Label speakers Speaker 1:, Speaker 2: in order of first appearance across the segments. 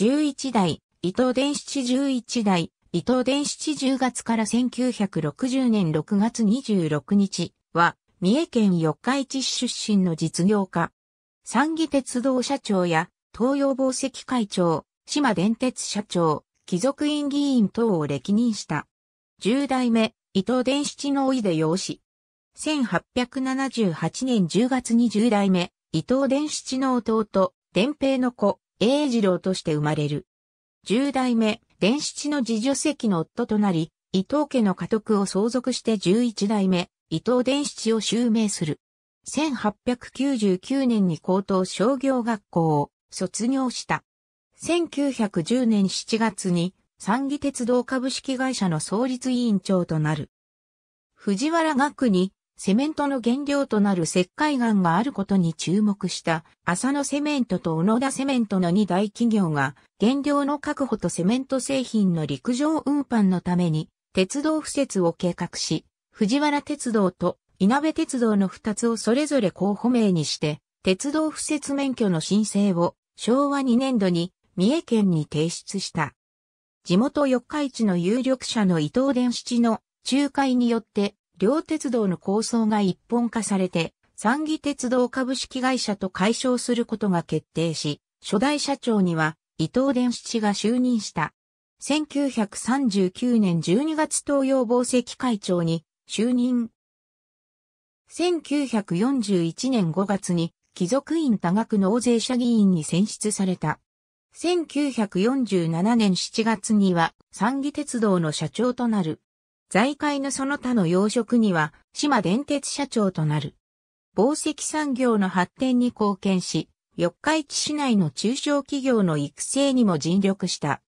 Speaker 1: 11代、伊藤伝七11代、伊藤伝七10月から1960年6月26日は、三重県四日市市出身の実業家。三義鉄道社長や、東洋宝石会長、島電鉄社長、貴族院議員等を歴任した。10代目、伊藤伝七の老いで養子。1878年10月1 0代目、伊藤伝七の弟、伝平の子、英次郎として生まれる。十代目、伝七の次女席の夫となり、伊藤家の家督を相続して十一代目、伊藤伝七を襲名する。1899年に高等商業学校を卒業した。1910年7月に三義鉄道株式会社の創立委員長となる。藤原学にセメントの原料となる石灰岩があることに注目した浅野セメントと小野田セメントの2大企業が原料の確保とセメント製品の陸上運搬のために鉄道敷設を計画し、藤原鉄道と稲部鉄道の2つをそれぞれ候補名にして、鉄道敷設免許の申請を昭和2年度に三重県に提出した。地元四日市の有力者の伊藤伝七の仲介によって両鉄道の構想が一本化されて、三義鉄道株式会社と解消することが決定し、初代社長には伊藤伝七が就任した。1939年12月東洋紡績会長に就任。1941年5月に貴族院多額納税者議員に選出された。1947年7月には三義鉄道の社長となる。財界のその他の要職には、島電鉄社長となる。紡績産業の発展に貢献し、四日市市内の中小企業の育成にも尽力した。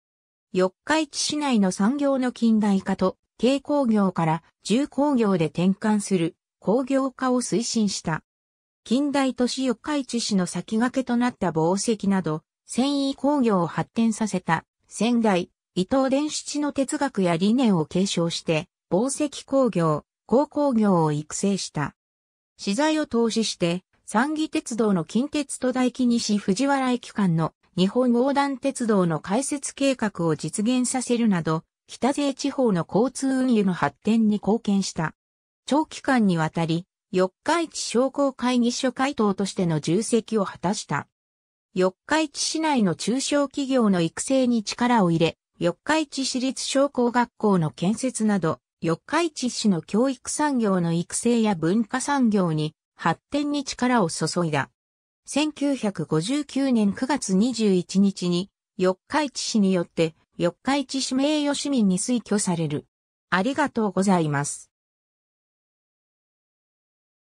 Speaker 1: 四日市市内の産業の近代化と、軽工業から重工業で転換する工業化を推進した。近代都市四日市市の先駆けとなった紡績など、繊維工業を発展させた、仙台、伊藤伝七の哲学や理念を継承して、宝石工業、鉱工業を育成した。資材を投資して、三義鉄道の近鉄と大木西藤原駅間の日本横断鉄道の開設計画を実現させるなど、北勢地方の交通運輸の発展に貢献した。長期間にわたり、四日市商工会議所会頭としての重責を果たした。四日市市内の中小企業の育成に力を入れ、四日市市立商工学校の建設など、四日市市の教育産業の育成や文化産業に発展に力を注いだ。1959年9月21日に四日市市によって四日市市名誉市民に推挙される。ありがとうございます。